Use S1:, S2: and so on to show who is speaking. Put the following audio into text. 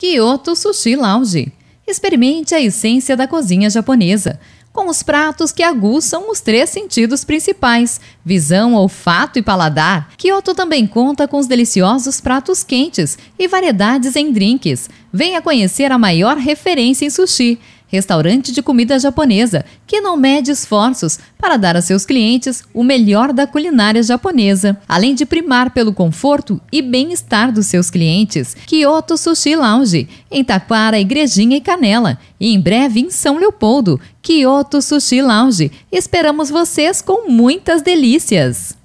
S1: Kyoto Sushi Lounge. Experimente a essência da cozinha japonesa, com os pratos que aguçam os três sentidos principais, visão, olfato e paladar. Kyoto também conta com os deliciosos pratos quentes e variedades em drinks. Venha conhecer a maior referência em sushi restaurante de comida japonesa, que não mede esforços para dar a seus clientes o melhor da culinária japonesa, além de primar pelo conforto e bem-estar dos seus clientes. Kyoto Sushi Lounge, em Taquara, Igrejinha e Canela, e em breve em São Leopoldo, Kyoto Sushi Lounge. Esperamos vocês com muitas delícias!